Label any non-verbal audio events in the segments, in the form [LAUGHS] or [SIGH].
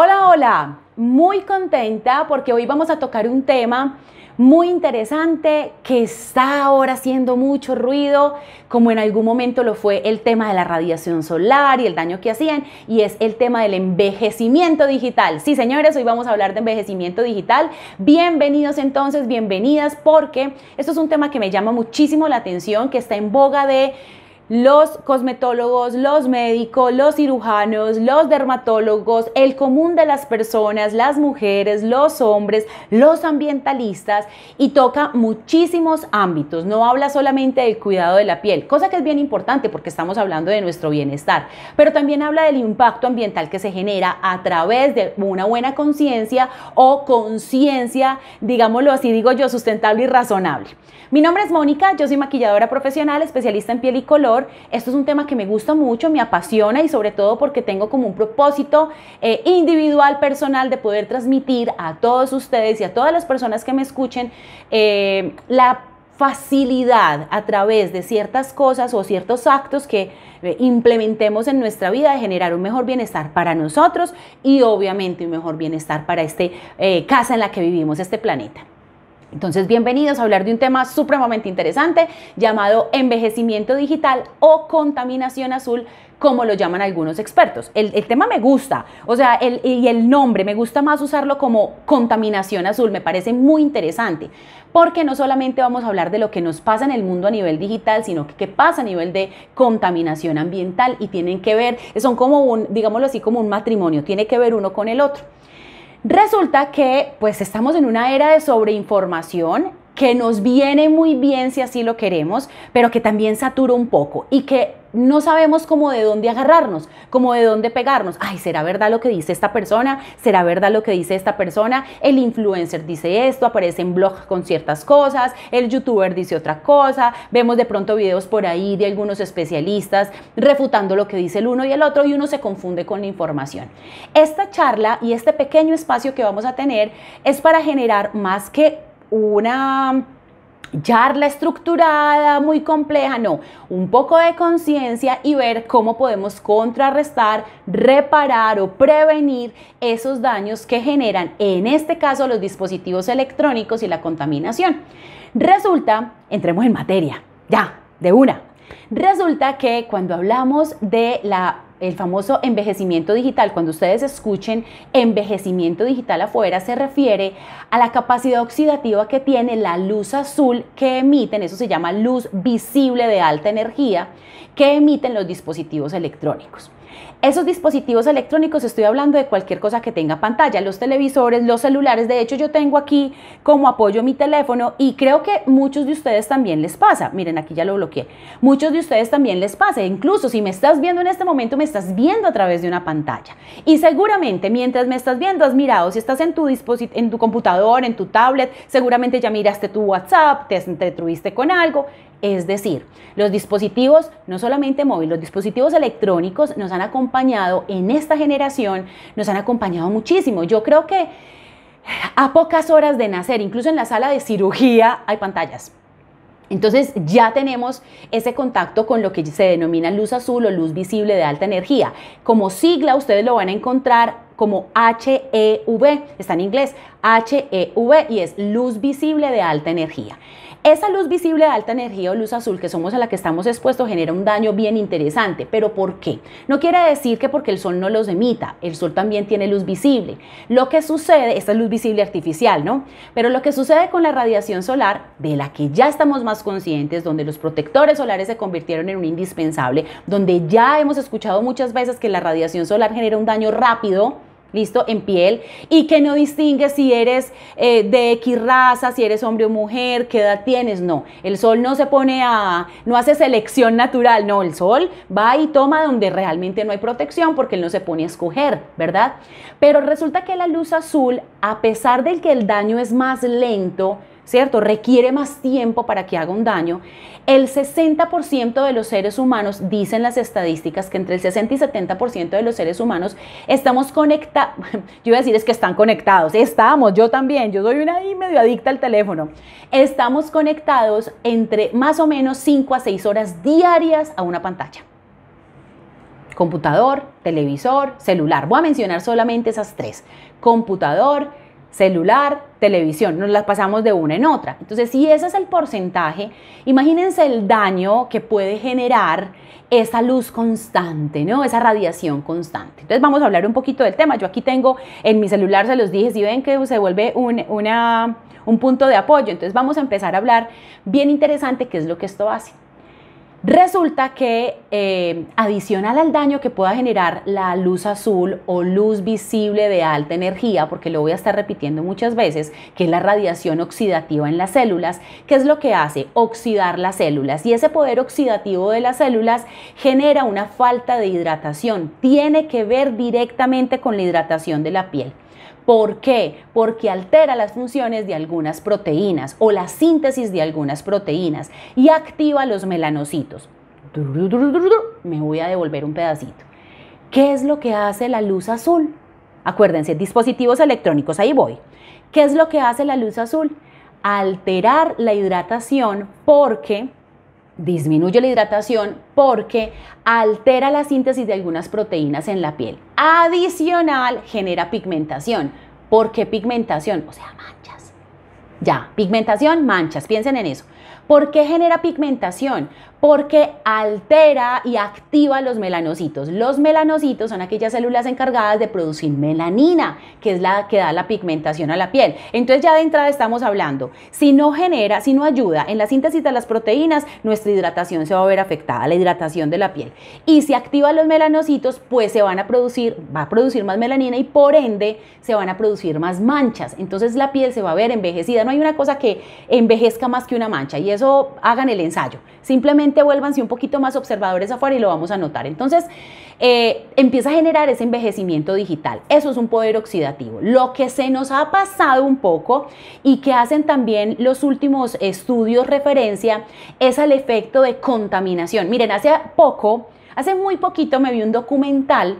Hola, hola, muy contenta porque hoy vamos a tocar un tema muy interesante que está ahora haciendo mucho ruido, como en algún momento lo fue el tema de la radiación solar y el daño que hacían, y es el tema del envejecimiento digital. Sí, señores, hoy vamos a hablar de envejecimiento digital. Bienvenidos entonces, bienvenidas, porque esto es un tema que me llama muchísimo la atención, que está en boga de los cosmetólogos, los médicos, los cirujanos, los dermatólogos, el común de las personas, las mujeres, los hombres, los ambientalistas y toca muchísimos ámbitos. No habla solamente del cuidado de la piel, cosa que es bien importante porque estamos hablando de nuestro bienestar, pero también habla del impacto ambiental que se genera a través de una buena conciencia o conciencia, digámoslo así, digo yo, sustentable y razonable. Mi nombre es Mónica, yo soy maquilladora profesional, especialista en piel y color esto es un tema que me gusta mucho, me apasiona y sobre todo porque tengo como un propósito eh, individual, personal, de poder transmitir a todos ustedes y a todas las personas que me escuchen eh, la facilidad a través de ciertas cosas o ciertos actos que eh, implementemos en nuestra vida de generar un mejor bienestar para nosotros y obviamente un mejor bienestar para esta casa en la que vivimos, este planeta. Entonces, bienvenidos a hablar de un tema supremamente interesante llamado envejecimiento digital o contaminación azul, como lo llaman algunos expertos. El, tema me gusta, o sea, y el nombre, me gusta más usarlo como contaminación azul, me parece muy interesante, porque no solamente vamos a hablar de lo que nos pasa en el mundo a nivel digital, sino que pasa a nivel de contaminación ambiental y tienen que ver, son como un, digámoslo así, como un matrimonio, tiene que ver uno con el otro. Resulta que pues estamos en una era de sobreinformación que nos viene muy bien si así lo queremos, pero que también satura un poco y que no sabemos cómo de dónde agarrarnos, cómo de dónde pegarnos. Ay, ¿será verdad lo que dice esta persona? ¿Será verdad lo que dice esta persona? El influencer dice esto, aparece en blog con ciertas cosas, el youtuber dice otra cosa, vemos de pronto videos por ahí de algunos especialistas refutando lo que dice el uno y el otro y uno se confunde con la información. Esta charla y este pequeño espacio que vamos a tener es para generar más que una mm, charla estructurada, muy compleja, no, un poco de conciencia y ver cómo podemos contrarrestar, reparar o prevenir esos daños que generan, en este caso, los dispositivos electrónicos y la contaminación. Resulta, entremos en materia, ya, de una. Resulta que cuando hablamos de la el famoso envejecimiento digital, cuando ustedes escuchen envejecimiento digital afuera, se refiere a la capacidad oxidativa que tiene la luz azul que emiten, eso se llama luz visible de alta energía, que emiten los dispositivos electrónicos. Esos dispositivos electrónicos, estoy hablando de cualquier cosa que tenga pantalla, los televisores, los celulares, de hecho yo tengo aquí como apoyo mi teléfono y creo que muchos de ustedes también les pasa, miren aquí ya lo bloqueé, muchos de ustedes también les pasa, incluso si me estás viendo en este momento, me estás viendo a través de una pantalla y seguramente mientras me estás viendo has mirado, si estás en tu, en tu computador, en tu tablet, seguramente ya miraste tu WhatsApp, te entretuviste con algo, es decir, los dispositivos, no solamente móviles, los dispositivos electrónicos nos han acompañado acompañado en esta generación, nos han acompañado muchísimo. Yo creo que a pocas horas de nacer, incluso en la sala de cirugía hay pantallas. Entonces ya tenemos ese contacto con lo que se denomina luz azul o luz visible de alta energía. Como sigla ustedes lo van a encontrar como HEV, está en inglés, HEV y es luz visible de alta energía. Esa luz visible de alta energía o luz azul que somos a la que estamos expuestos genera un daño bien interesante, pero ¿por qué? No quiere decir que porque el sol no los emita, el sol también tiene luz visible. Lo que sucede, esta es luz visible artificial, ¿no? Pero lo que sucede con la radiación solar, de la que ya estamos más conscientes, donde los protectores solares se convirtieron en un indispensable, donde ya hemos escuchado muchas veces que la radiación solar genera un daño rápido, listo, en piel, y que no distingue si eres eh, de X raza, si eres hombre o mujer, qué edad tienes, no. El sol no se pone a, no hace selección natural, no, el sol va y toma donde realmente no hay protección porque él no se pone a escoger, ¿verdad? Pero resulta que la luz azul, a pesar de que el daño es más lento, ¿cierto? Requiere más tiempo para que haga un daño. El 60% de los seres humanos, dicen las estadísticas, que entre el 60 y 70% de los seres humanos estamos conectados, [LAUGHS] yo iba a decir es que están conectados, estamos, yo también, yo soy una y medio adicta al teléfono, estamos conectados entre más o menos 5 a 6 horas diarias a una pantalla. Computador, televisor, celular. Voy a mencionar solamente esas tres. Computador, celular, televisión, nos las pasamos de una en otra. Entonces, si ese es el porcentaje, imagínense el daño que puede generar esa luz constante, ¿no? Esa radiación constante. Entonces, vamos a hablar un poquito del tema. Yo aquí tengo en mi celular, se los dije, si ven que se vuelve un, una, un punto de apoyo. Entonces, vamos a empezar a hablar bien interesante qué es lo que esto hace. Resulta que eh, adicional al daño que pueda generar la luz azul o luz visible de alta energía, porque lo voy a estar repitiendo muchas veces, que es la radiación oxidativa en las células, ¿qué es lo que hace? Oxidar las células. Y ese poder oxidativo de las células genera una falta de hidratación. Tiene que ver directamente con la hidratación de la piel. ¿Por qué? Porque altera las funciones de algunas proteínas o la síntesis de algunas proteínas y activa los melanocitos. Me voy a devolver un pedacito. ¿Qué es lo que hace la luz azul? Acuérdense, dispositivos electrónicos, ahí voy. ¿Qué es lo que hace la luz azul? Alterar la hidratación porque disminuye la hidratación porque altera la síntesis de algunas proteínas en la piel. Adicional, genera pigmentación. ¿Por qué pigmentación? O sea, manchas. Ya, pigmentación, manchas, piensen en eso. ¿Por qué genera pigmentación? porque altera y activa los melanocitos. Los melanocitos son aquellas células encargadas de producir melanina, que es la que da la pigmentación a la piel. Entonces ya de entrada estamos hablando, si no genera, si no ayuda en la síntesis de las proteínas, nuestra hidratación se va a ver afectada, la hidratación de la piel. Y si activa los melanocitos, pues se van a producir, va a producir más melanina y por ende se van a producir más manchas. Entonces la piel se va a ver envejecida. No hay una cosa que envejezca más que una mancha y eso hagan el ensayo. Simplemente vuelvan si un poquito más observadores afuera y lo vamos a notar. Entonces, eh, empieza a generar ese envejecimiento digital. Eso es un poder oxidativo. Lo que se nos ha pasado un poco y que hacen también los últimos estudios referencia es al efecto de contaminación. Miren, hace poco, hace muy poquito me vi un documental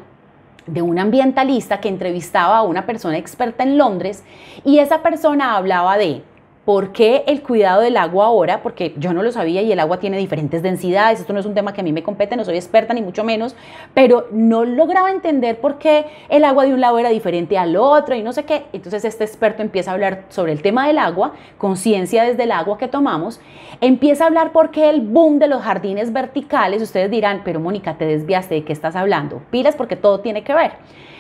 de un ambientalista que entrevistaba a una persona experta en Londres y esa persona hablaba de ¿Por qué el cuidado del agua ahora? Porque yo no lo sabía y el agua tiene diferentes densidades. Esto no es un tema que a mí me compete, no soy experta ni mucho menos, pero no lograba entender por qué el agua de un lado era diferente al otro y no sé qué. Entonces este experto empieza a hablar sobre el tema del agua, conciencia desde el agua que tomamos. Empieza a hablar por qué el boom de los jardines verticales. Ustedes dirán, pero Mónica, te desviaste, ¿de qué estás hablando? Pilas porque todo tiene que ver.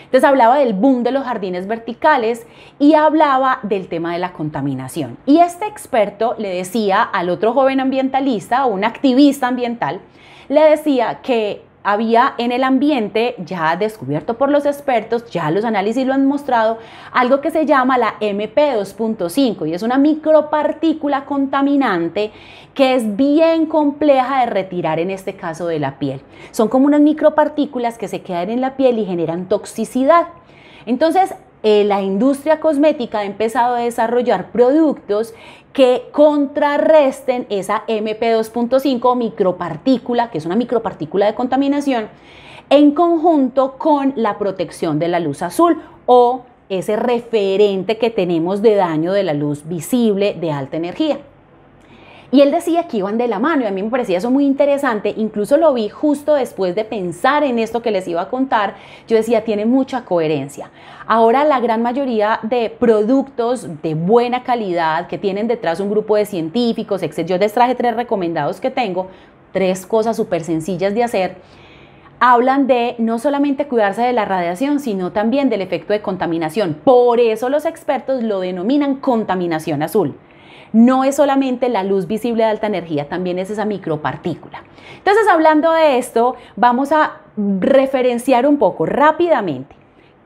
Entonces hablaba del boom de los jardines verticales y hablaba del tema de la contaminación. Y este experto le decía al otro joven ambientalista, un activista ambiental, le decía que había en el ambiente, ya descubierto por los expertos, ya los análisis lo han mostrado, algo que se llama la MP2.5 y es una micropartícula contaminante que es bien compleja de retirar en este caso de la piel. Son como unas micropartículas que se quedan en la piel y generan toxicidad. Entonces, eh, la industria cosmética ha empezado a desarrollar productos que contrarresten esa MP2.5 micropartícula, que es una micropartícula de contaminación, en conjunto con la protección de la luz azul o ese referente que tenemos de daño de la luz visible de alta energía. Y él decía que iban de la mano y a mí me parecía eso muy interesante. Incluso lo vi justo después de pensar en esto que les iba a contar. Yo decía, tiene mucha coherencia. Ahora la gran mayoría de productos de buena calidad que tienen detrás un grupo de científicos, Yo les traje tres recomendados que tengo, tres cosas súper sencillas de hacer hablan de no solamente cuidarse de la radiación, sino también del efecto de contaminación. Por eso los expertos lo denominan contaminación azul no es solamente la luz visible de alta energía, también es esa micropartícula. Entonces, hablando de esto, vamos a referenciar un poco rápidamente.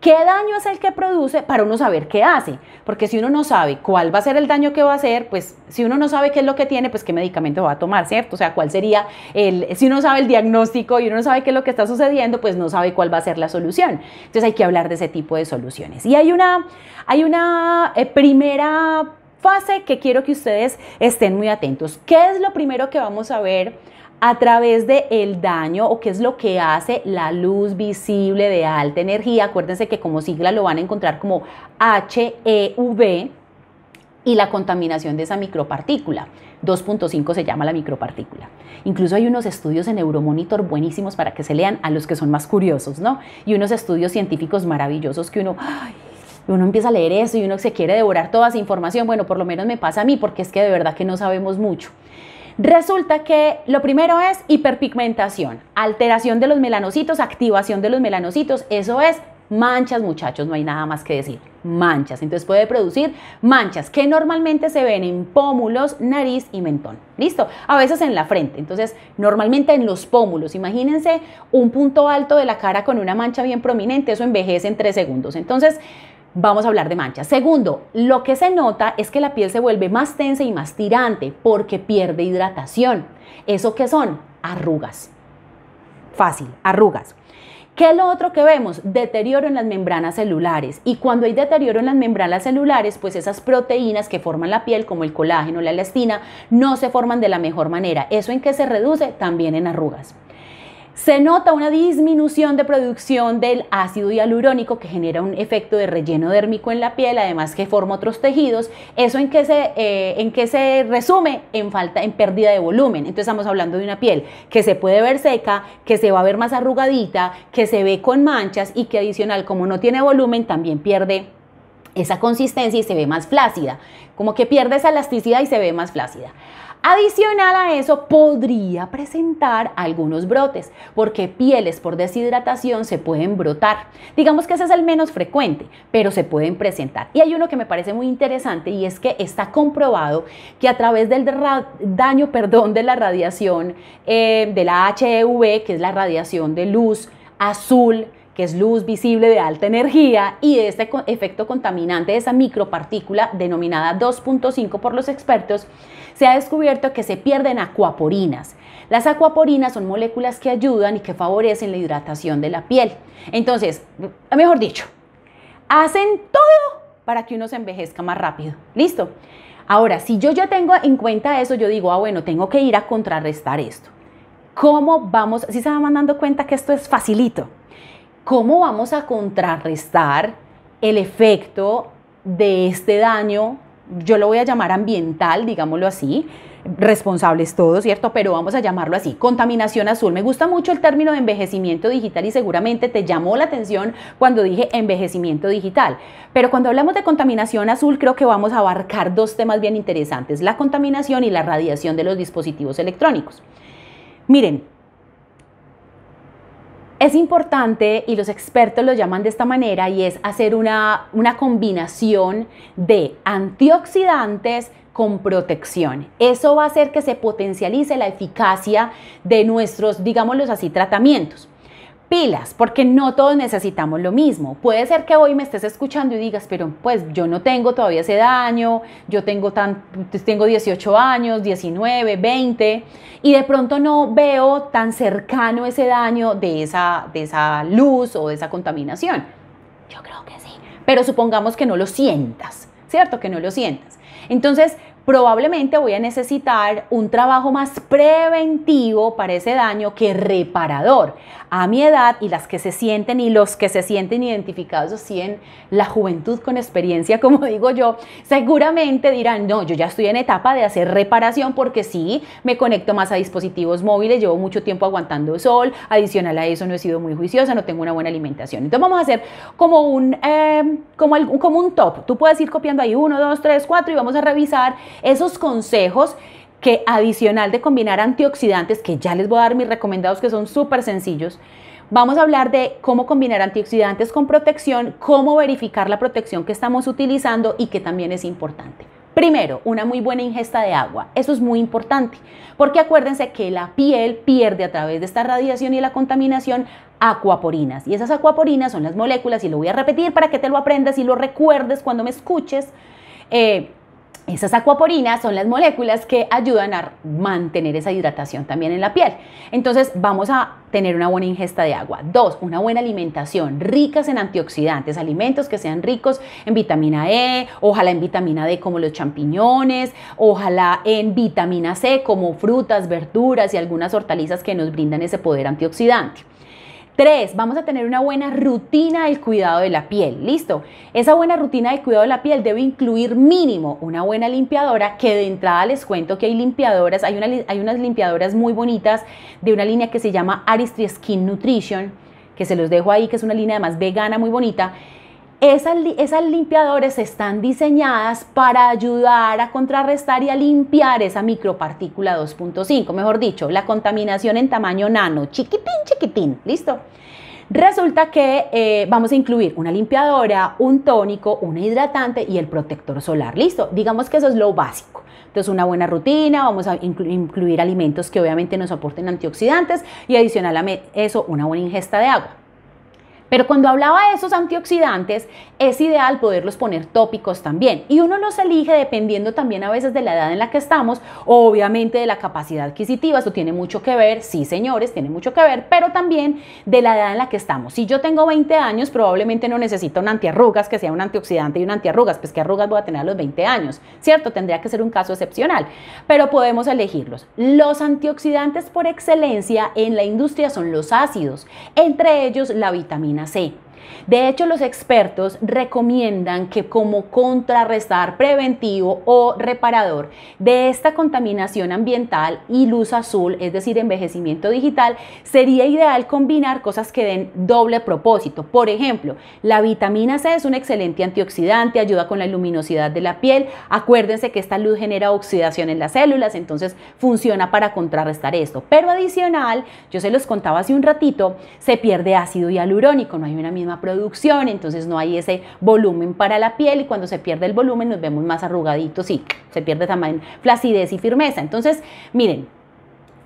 ¿Qué daño es el que produce para uno saber qué hace? Porque si uno no sabe cuál va a ser el daño que va a hacer, pues si uno no sabe qué es lo que tiene, pues qué medicamento va a tomar, ¿cierto? O sea, cuál sería el, si uno sabe el diagnóstico y uno no sabe qué es lo que está sucediendo, pues no sabe cuál va a ser la solución. Entonces hay que hablar de ese tipo de soluciones. Y hay una, hay una eh, primera fase que quiero que ustedes estén muy atentos. ¿Qué es lo primero que vamos a ver? a través del el daño o qué es lo que hace la luz visible de alta energía. Acuérdense que como sigla lo van a encontrar como HEV y la contaminación de esa micropartícula. 2.5 se llama la micropartícula. Incluso hay unos estudios en Neuromonitor buenísimos para que se lean a los que son más curiosos, ¿no? Y unos estudios científicos maravillosos que uno uno empieza a leer eso y uno se quiere devorar toda esa información. Bueno, por lo menos me pasa a mí porque es que de verdad que no sabemos mucho. Resulta que lo primero es hiperpigmentación, alteración de los melanocitos, activación de los melanocitos, eso es manchas muchachos, no hay nada más que decir, manchas. Entonces puede producir manchas que normalmente se ven en pómulos, nariz y mentón, ¿listo? A veces en la frente, entonces normalmente en los pómulos, imagínense un punto alto de la cara con una mancha bien prominente, eso envejece en tres segundos. Entonces vamos a hablar de manchas. Segundo, lo que se nota es que la piel se vuelve más tensa y más tirante porque pierde hidratación. ¿Eso qué son? Arrugas. Fácil, arrugas. ¿Qué es lo otro que vemos? Deterioro en las membranas celulares. Y cuando hay deterioro en las membranas celulares, pues esas proteínas que forman la piel, como el colágeno, la elastina, no se forman de la mejor manera. ¿Eso en qué se reduce? También en arrugas se nota una disminución de producción del ácido hialurónico que genera un efecto de relleno dérmico en la piel, además que forma otros tejidos. ¿Eso en qué se, eh, en se resume? En falta, en pérdida de volumen. Entonces estamos hablando de una piel que se puede ver seca, que se va a ver más arrugadita, que se ve con manchas y que adicional, como no tiene volumen, también pierde esa consistencia y se ve más flácida. Como que pierde esa elasticidad y se ve más flácida. Adicional a eso, podría presentar algunos brotes, porque pieles por deshidratación se pueden brotar. Digamos que ese es el menos frecuente, pero se pueden presentar. Y hay uno que me parece muy interesante y es que está comprobado que a través del daño perdón, de la radiación eh, de la HEV, que es la radiación de luz azul, que es luz visible de alta energía, y de este efecto contaminante de esa micropartícula denominada 2.5 por los expertos, se ha descubierto que se pierden acuaporinas. Las acuaporinas son moléculas que ayudan y que favorecen la hidratación de la piel. Entonces, mejor dicho, hacen todo para que uno se envejezca más rápido. ¿Listo? Ahora, si yo ya tengo en cuenta eso, yo digo, ah, bueno, tengo que ir a contrarrestar esto. ¿Cómo vamos? Si se van dando cuenta que esto es facilito. ¿cómo vamos a contrarrestar el efecto de este daño? Yo lo voy a llamar ambiental, digámoslo así, responsables todos, ¿cierto? Pero vamos a llamarlo así, contaminación azul. Me gusta mucho el término de envejecimiento digital y seguramente te llamó la atención cuando dije envejecimiento digital. Pero cuando hablamos de contaminación azul, creo que vamos a abarcar dos temas bien interesantes, la contaminación y la radiación de los dispositivos electrónicos. Miren, es importante, y los expertos lo llaman de esta manera, y es hacer una, combinación de antioxidantes, con protección. Eso va a hacer que se potencialice la eficacia de nuestros, digámoslo así, tratamientos pilas, porque no todos necesitamos lo mismo. Puede ser que hoy me estés escuchando y digas, pero pues yo no tengo todavía ese daño, yo tengo, tan, pues, tengo 18 años, 19, 20, y de pronto no veo tan cercano ese daño de esa, de esa luz o de esa contaminación. Yo creo que sí, pero supongamos que no lo sientas, ¿cierto? Que no lo sientas. Entonces, probablemente voy a necesitar un trabajo más preventivo para ese daño que reparador. A mi edad y las que se sienten y los que se sienten identificados así en la juventud con experiencia, [LAUGHS] como digo yo, seguramente dirán, no, yo ya estoy en etapa de hacer reparación porque sí, me conecto más a dispositivos móviles, llevo mucho tiempo aguantando sol, adicional a eso no he sido muy juiciosa, no tengo una buena alimentación. Entonces vamos a hacer como un, eh, como, como un top. Tú puedes ir copiando ahí uno, dos, tres, cuatro y vamos a revisar esos consejos que adicional de combinar antioxidantes, que ya les voy a dar mis recomendados que son súper sencillos, vamos a hablar de cómo combinar antioxidantes con protección, cómo verificar la protección que estamos utilizando y que también es importante. Primero, una muy buena ingesta de agua. Eso es muy importante, porque acuérdense que la piel pierde a través de esta radiación y la contaminación acuaporinas. Y esas acuaporinas son las moléculas, y lo voy a repetir para que te lo aprendas y lo recuerdes cuando me escuches, eh, esas acuaporinas son las moléculas que ayudan a mantener esa hidratación también en la piel. Entonces vamos a tener una buena ingesta de agua. Dos, una buena alimentación, ricas en antioxidantes, alimentos que sean ricos en vitamina E, ojalá en vitamina D como los champiñones, ojalá en vitamina C como frutas, verduras y algunas hortalizas que nos brindan ese poder antioxidante. Tres, vamos a tener una buena rutina del cuidado de la piel. Listo. Esa buena rutina del cuidado de la piel debe incluir mínimo una buena limpiadora, que de entrada les cuento que hay limpiadoras, hay, una, hay unas limpiadoras muy bonitas de una línea que se llama Aristry Skin Nutrition, que se los dejo ahí, que es una línea además vegana muy bonita esas, limpiadoras limpiadores están diseñadas para ayudar a contrarrestar y a limpiar esa micropartícula 2.5, mejor dicho, la contaminación en tamaño nano, chiquitín, chiquitín, ¿listo? Resulta que eh, vamos a incluir una limpiadora, un tónico, un hidratante y el protector solar. Listo, digamos que eso es lo básico. Entonces una buena rutina, vamos a incluir alimentos que obviamente nos aporten antioxidantes y adicional a eso una buena ingesta de agua. Pero cuando hablaba de esos antioxidantes, es ideal poderlos poner tópicos también. Y uno los elige dependiendo también a veces de la edad en la que estamos, obviamente de la capacidad adquisitiva, eso tiene mucho que ver, sí señores, tiene mucho que ver, pero también de la edad en la que estamos. Si yo tengo 20 años, probablemente no necesito un antiarrugas que sea un antioxidante y un antiarrugas, pues qué arrugas voy a tener a los 20 años, ¿cierto? Tendría que ser un caso excepcional, pero podemos elegirlos. Los antioxidantes por excelencia en la industria son los ácidos, entre ellos la vitamina así de hecho, los expertos recomiendan que como contrarrestar preventivo o reparador de esta contaminación ambiental y luz azul, es decir, envejecimiento digital, sería ideal combinar cosas que den doble propósito. Por ejemplo, la vitamina C es un excelente antioxidante, ayuda con la luminosidad de la piel. Acuérdense que esta luz genera oxidación en las células, entonces funciona para contrarrestar esto. Pero adicional, yo se los contaba hace un ratito, se pierde ácido hialurónico, no hay una misma producción, entonces no hay ese volumen para la piel y cuando se pierde el volumen nos vemos más arrugaditos y se pierde también flacidez y firmeza. Entonces, miren,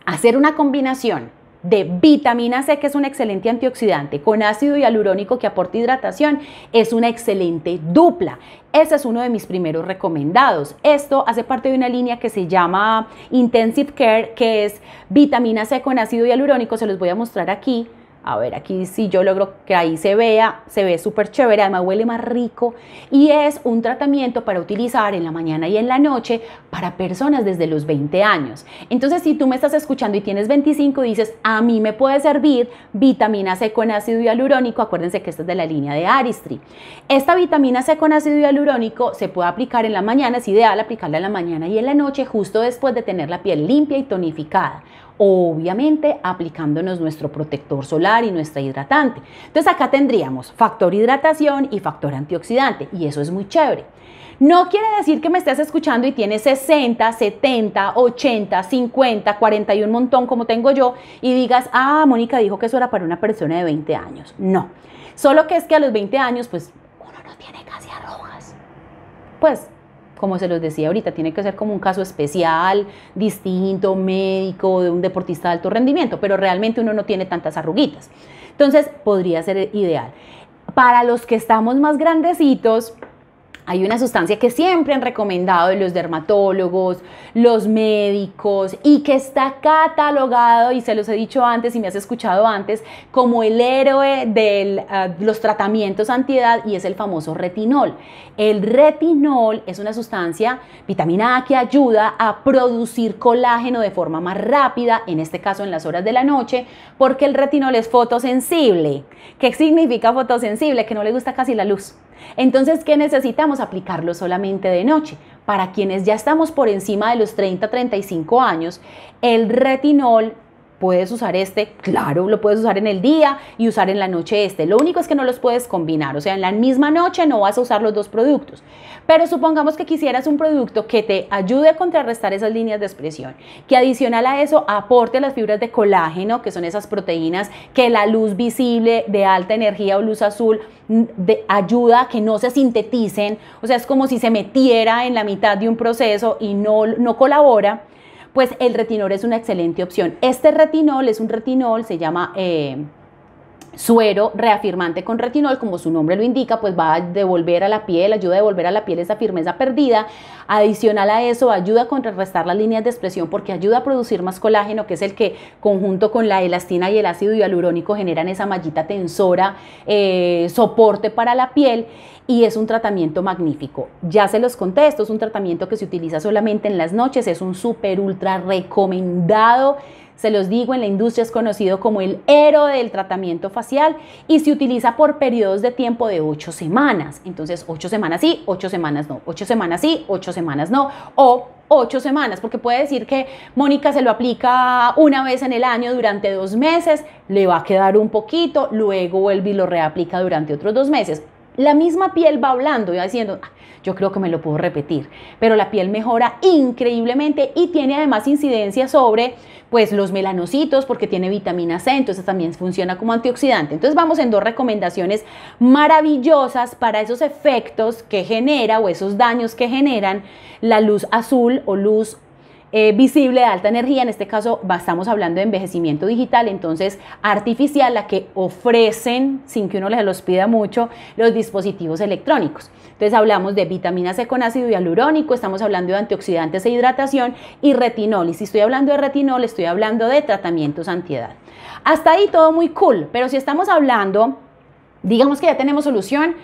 hacer una combinación de vitamina C, que es un excelente antioxidante, con ácido hialurónico que aporta hidratación, es una excelente dupla. Ese es uno de mis primeros recomendados. Esto hace parte de una línea que se llama Intensive Care, que es vitamina C con ácido hialurónico. Se los voy a mostrar aquí a ver, aquí si yo logro que ahí se vea, se ve súper chévere, además huele más rico y es un tratamiento para utilizar en la mañana y en la noche para personas desde los 20 años. Entonces, si tú me estás escuchando y tienes 25, dices, a mí me puede servir vitamina C con ácido hialurónico, acuérdense que esta es de la línea de Aristri. Esta vitamina C con ácido hialurónico se puede aplicar en la mañana, es ideal aplicarla en la mañana y en la noche justo después de tener la piel limpia y tonificada obviamente aplicándonos nuestro protector solar y nuestra hidratante. Entonces acá tendríamos factor hidratación y factor antioxidante y eso es muy chévere. No quiere decir que me estés escuchando y tienes 60, 70, 80, 50, 41 montón como tengo yo y digas, ah, Mónica dijo que eso era para una persona de 20 años. No, solo que es que a los 20 años pues uno no tiene casi arrugas. Pues como se los decía ahorita, tiene que ser como un caso especial, distinto, médico, de un deportista de alto rendimiento, pero realmente uno no tiene tantas arruguitas. Entonces, podría ser ideal. Para los que estamos más grandecitos, hay una sustancia que siempre han recomendado los dermatólogos, los médicos y que está catalogado, y se los he dicho antes y me has escuchado antes, como el héroe de ah, los tratamientos antiedad y es el famoso retinol. El retinol es una sustancia, vitamina A, que ayuda a producir colágeno de forma más rápida, en este caso en las horas de la noche, porque el retinol es fotosensible. ¿Qué significa fotosensible? Que no le gusta casi la luz. Entonces, ¿qué necesitamos? Aplicarlo solamente de noche. Para quienes ya estamos por encima de los 30-35 años, el retinol Puedes usar este, claro, lo puedes usar en el día y usar en la noche este. Lo único es que no los puedes combinar, o sea, en la misma noche no vas a usar los dos productos. Pero supongamos que quisieras un producto que te ayude a contrarrestar esas líneas de expresión, que adicional a eso aporte las fibras de colágeno, que son esas proteínas que la luz visible de alta energía o luz azul mm, de, ayuda a que no se sinteticen, o sea, es como si se metiera en la mitad de un proceso y no, no colabora pues el retinol es una excelente opción. Este retinol es un retinol, se llama eh, Suero reafirmante con retinol, como su nombre lo indica, pues va a devolver a la piel, ayuda a devolver a la piel esa firmeza perdida. Adicional a eso, ayuda a contrarrestar las líneas de expresión porque ayuda a producir más colágeno, que es el que conjunto con la elastina y el ácido hialurónico generan esa mallita tensora, eh, soporte para la piel y es un tratamiento magnífico. Ya se los contesto es un tratamiento que se utiliza solamente en las noches, es un súper ultra recomendado. Se los digo, en la industria es conocido como el héroe del tratamiento facial y se utiliza por periodos de tiempo de ocho semanas. Entonces, ocho semanas sí, ocho semanas no, ocho semanas sí, ocho semanas no, o ocho semanas, porque puede decir que Mónica se lo aplica una vez en el año durante dos meses, le va a quedar un poquito, luego vuelve y lo reaplica durante otros dos meses. La misma piel va hablando y va diciendo, ah, yo creo que me lo puedo repetir, pero la piel mejora increíblemente y tiene además incidencia sobre pues los melanocitos porque tiene vitamina C, entonces también funciona como antioxidante. Entonces vamos en dos recomendaciones maravillosas para esos efectos que genera o esos daños que generan la luz azul o luz eh, visible de alta energía, en este caso estamos hablando de envejecimiento digital, entonces artificial, la que ofrecen, sin que uno les los pida mucho, los dispositivos electrónicos. Entonces hablamos de vitamina C con ácido hialurónico, estamos hablando de antioxidantes e hidratación y retinol. Y si estoy hablando de retinol, estoy hablando de tratamientos antiedad. Hasta ahí todo muy cool, pero si estamos hablando, digamos que ya tenemos solución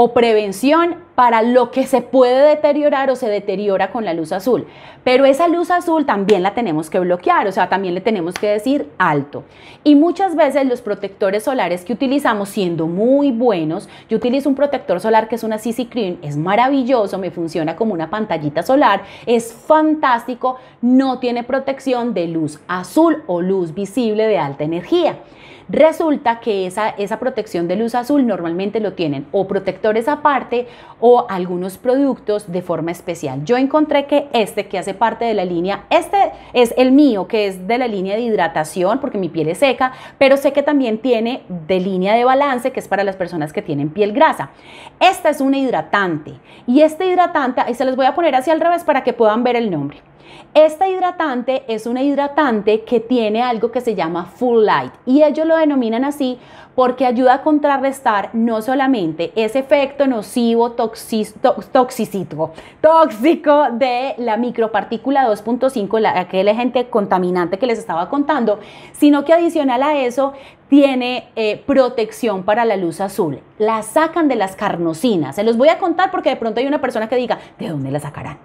o prevención para lo que se puede deteriorar o se deteriora con la luz azul. Pero esa luz azul también la tenemos que bloquear, o sea, también le tenemos que decir alto. Y muchas veces los protectores solares que utilizamos, siendo muy buenos, yo utilizo un protector solar que es una CC Cream, es maravilloso, me funciona como una pantallita solar, es fantástico, no tiene protección de luz azul o luz visible de alta energía. Resulta que esa, esa protección de luz azul normalmente lo tienen o protectores aparte o algunos productos de forma especial. Yo encontré que este que hace parte de la línea, este es el mío que es de la línea de hidratación porque mi piel es seca, pero sé que también tiene de línea de balance que es para las personas que tienen piel grasa. Esta es una hidratante y este hidratante, ahí se los voy a poner hacia al revés para que puedan ver el nombre. Esta hidratante es una hidratante que tiene algo que se llama full light y ellos lo denominan así porque ayuda a contrarrestar no solamente ese efecto nocivo toxicito, tóxico de la micropartícula 2.5, aquel agente contaminante que les estaba contando, sino que adicional a eso tiene eh, protección para la luz azul. La sacan de las carnosinas. Se los voy a contar porque de pronto hay una persona que diga, ¿de dónde la sacarán?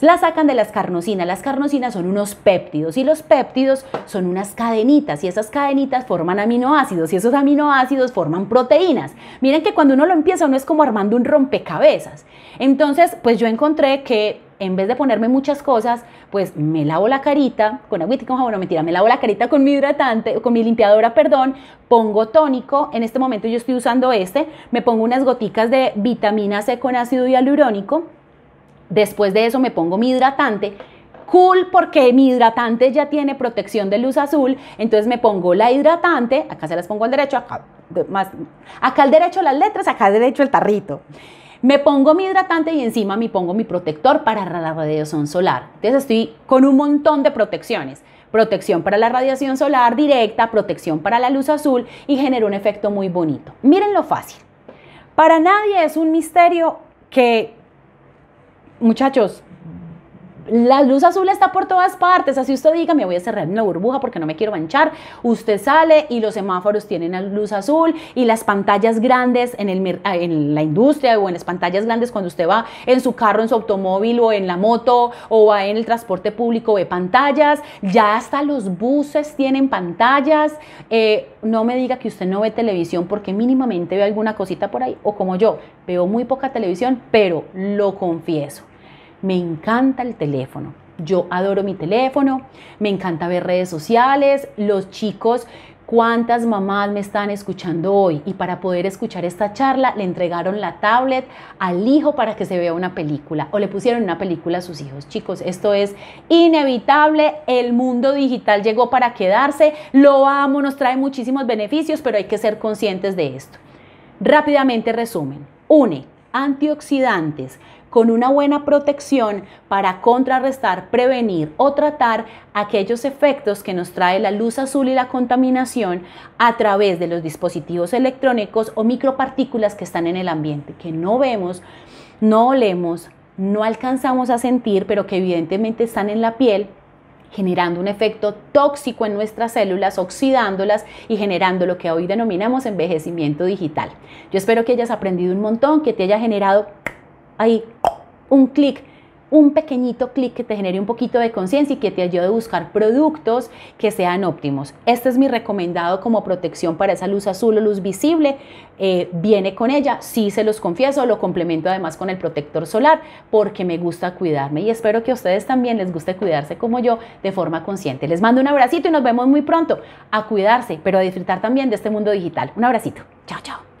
La sacan de las carnosinas. Las carnosinas son unos péptidos y los péptidos son unas cadenitas y esas cadenitas forman aminoácidos y esos aminoácidos forman proteínas. Miren que cuando uno lo empieza uno es como armando un rompecabezas. Entonces, pues yo encontré que en vez de ponerme muchas cosas, pues me lavo la carita con agüita y con jabón, mentira, me lavo la carita con mi hidratante, con mi limpiadora, perdón, pongo tónico, en este momento yo estoy usando este, me pongo unas goticas de vitamina C con ácido hialurónico, Después de eso me pongo mi hidratante. Cool porque mi hidratante ya tiene protección de luz azul, entonces me pongo la hidratante, acá se las pongo al derecho, acá, más, acá al derecho las letras, acá al derecho el tarrito. Me pongo mi hidratante y encima me pongo mi protector para la radiación solar. Entonces estoy con un montón de protecciones protección para la radiación solar directa, protección para la luz azul y genera un efecto muy bonito. Miren lo fácil. Para nadie es un misterio que muchachos, la luz azul está por todas partes, así usted diga, me voy a cerrar en la burbuja porque no me quiero manchar. Usted sale y los semáforos tienen la luz azul y las pantallas grandes en, la industria o en las pantallas grandes cuando usted va en su carro, en su automóvil o en la moto o va en el transporte público ve pantallas. Ya hasta los buses tienen pantallas. Eh, no me diga que usted no ve televisión porque mínimamente ve alguna cosita por ahí o como yo, veo muy poca televisión, pero lo confieso. Me encanta el teléfono. Yo adoro mi teléfono, me encanta ver redes sociales, los chicos cuántas mamás me están escuchando hoy y para poder escuchar esta charla le entregaron la tablet al hijo para que se vea una película o le pusieron una película a sus hijos. Chicos, esto es inevitable, el mundo digital llegó para quedarse, lo amo, nos trae muchísimos beneficios, pero hay que ser conscientes de esto. Rápidamente resumen, une antioxidantes, con una buena protección para contrarrestar, prevenir o tratar aquellos efectos que nos trae la luz azul y la contaminación a través de los dispositivos electrónicos o micropartículas que están en el ambiente, que no vemos, no olemos, no alcanzamos a sentir, pero que evidentemente están en la piel generando un efecto tóxico en nuestras células, oxidándolas y generando lo que hoy denominamos envejecimiento digital. Yo espero que hayas aprendido un montón, que te haya generado ahí un clic un pequeñito clic que te genere un poquito de conciencia y que te ayude a buscar productos que sean óptimos. Este es mi recomendado como protección para esa luz azul o luz visible. Eh, viene con ella, sí se los confieso, lo complemento además con el protector solar porque me gusta cuidarme y espero que a ustedes también les guste cuidarse como yo de forma consciente. Les mando un abracito y nos vemos muy pronto a cuidarse, pero a disfrutar también de este mundo digital. Un abracito. Chao, chao.